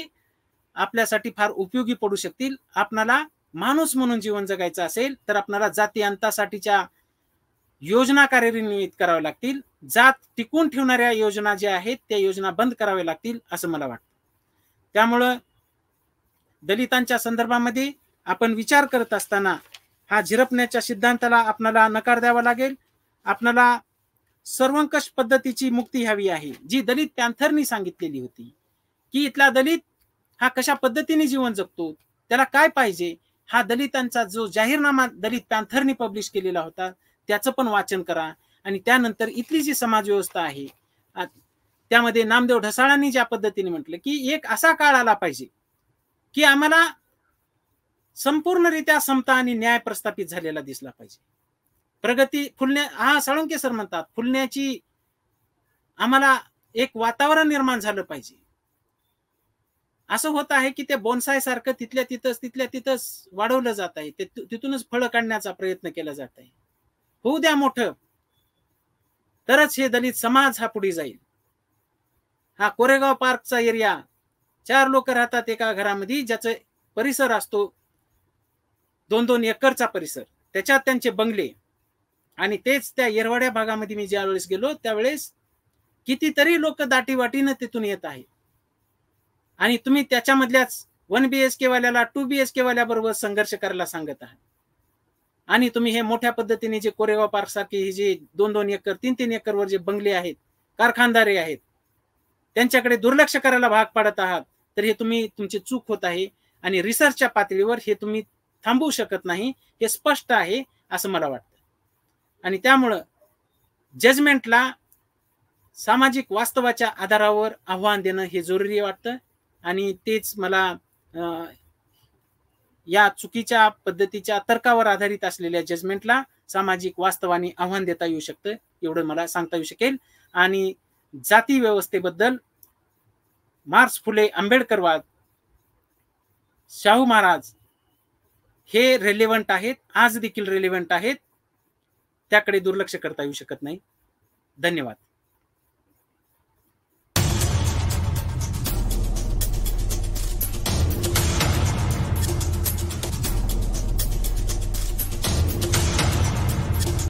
आपल्यासाठी फार उपयोगी पडू शकतील आपणाला माणूस म्हणून जीवन जगायचं असेल तर आपणाला जाती अंतासाठीच्या योजना कार्यान्वित कराव्या लागतील जात टिकून ठेवणाऱ्या योजना ज्या आहेत त्या योजना बंद कराव्या लागतील असं मला वाटतं त्यामुळं दलितांच्या संदर्भामध्ये आपण विचार करत असताना हा झिरपण्याच्या सिद्धांताला आपल्याला नकार द्यावा लागेल आपणाला सर्वंकष पद्धतीची मुक्ती हवी आहे जी दलित पॅन्थरनी सांगितलेली होती की इथला दलित हा कशा पद्धतीने जीवन जगतो त्याला काय पाहिजे हा दलितांचा जो जाहीरनामा दलित पॅन्थरनी पब्लिश केलेला होता त्याचं पण वाचन करा आणि त्यानंतर इथली जी समाज व्यवस्था आहे त्यामध्ये नामदेव ढसाळांनी ज्या पद्धतीने म्हटलं की एक असा काळ आला पाहिजे की आम्हाला संपूर्णरित्या समता आणि न्याय प्रस्थापित झालेला दिसला पाहिजे प्रगती फुलण्या हा साळुंके सर म्हणतात फुलण्याची आम्हाला एक वातावरण निर्माण झालं पाहिजे असं होत आहे की ते बोनसाय सारखं तिथल्या तिथंच तिथल्या तिथंच वाढवलं जात आहे ते तिथूनच फळं काढण्याचा प्रयत्न केला जात आहे होऊ द्या मोठ तरच हे दलित समाज हा पुढे जाईल हा कोरेगाव पार्कचा एरिया चार लोक राहतात एका घरामध्ये ज्याचा परिसर असतो दोन दोन एकरचा परिसर त्याच्यात त्यांचे बंगले आणि तेच त्या येरवाड्या भागामध्ये मी ज्या वेळेस गेलो त्यावेळेस कितीतरी लोक दाटीवाटीनं तिथून येत आहे आणि तुम्ही त्याच्यामधल्याच वन बी एस के वाल्याला टू बी एस के वाल्याबरोबर संघर्ष करायला सांगत आहात आणि तुम्ही हे मोठ्या पद्धतीने जे कोरेगाव पार्क सारखी ही जी दोन दोन एकर तीन तीन एकरवर जे बंगले आहेत कारखानदारे आहेत त्यांच्याकडे दुर्लक्ष करायला भाग पाडत आहात तर हे तुम्ही तुमची चूक होत आहे आणि रिसर्चच्या पातळीवर हे तुम्ही थांबवू शकत नाही हे स्पष्ट आहे असं मला वाटतं आणि त्यामुळं जजमेंटला सामाजिक वास्तवाच्या आधारावर आव्हान देणं हे जरुरी वाटतं आणि तेच मला या चुकीच्या पद्धतीच्या तर्कावर आधारित असलेल्या जजमेंटला सामाजिक वास्तवाने आव्हान देता येऊ शकतं एवढं मला सांगता येऊ शकेल आणि जाती व्यवस्थेबद्दल मार्क्स फुले आंबेडकरवाद शाहू महाराज हे रेलेवंट आहेत आज देखील रेलेवंट आहेत त्याकडे दुर्लक्ष करता येऊ शकत नाही धन्यवाद